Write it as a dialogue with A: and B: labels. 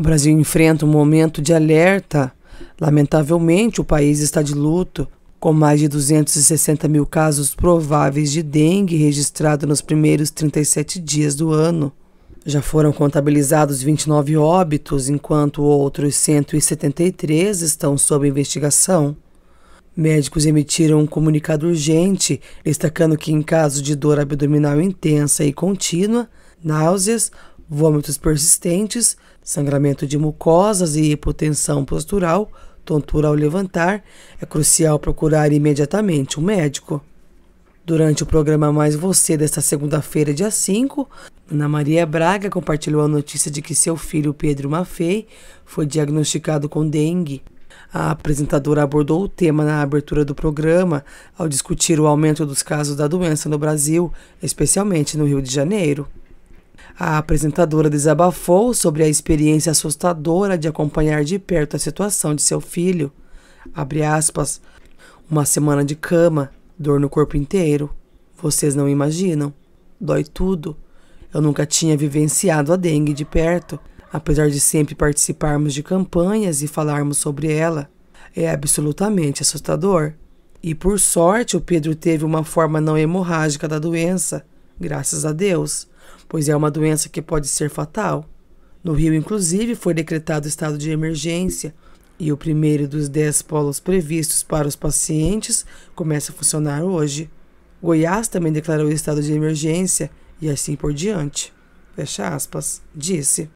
A: O Brasil enfrenta um momento de alerta. Lamentavelmente, o país está de luto, com mais de 260 mil casos prováveis de dengue registrados nos primeiros 37 dias do ano. Já foram contabilizados 29 óbitos, enquanto outros 173 estão sob investigação. Médicos emitiram um comunicado urgente, destacando que, em caso de dor abdominal intensa e contínua, náuseas vômitos persistentes, sangramento de mucosas e hipotensão postural, tontura ao levantar, é crucial procurar imediatamente um médico. Durante o programa Mais Você desta segunda-feira, dia 5, Ana Maria Braga compartilhou a notícia de que seu filho Pedro Maffei foi diagnosticado com dengue. A apresentadora abordou o tema na abertura do programa ao discutir o aumento dos casos da doença no Brasil, especialmente no Rio de Janeiro. A apresentadora desabafou sobre a experiência assustadora de acompanhar de perto a situação de seu filho. Aspas, uma semana de cama, dor no corpo inteiro. Vocês não imaginam. Dói tudo. Eu nunca tinha vivenciado a dengue de perto, apesar de sempre participarmos de campanhas e falarmos sobre ela. É absolutamente assustador. E por sorte, o Pedro teve uma forma não hemorrágica da doença, graças a Deus pois é uma doença que pode ser fatal. No Rio, inclusive, foi decretado estado de emergência e o primeiro dos dez polos previstos para os pacientes começa a funcionar hoje. Goiás também declarou estado de emergência e assim por diante. Fecha aspas, disse.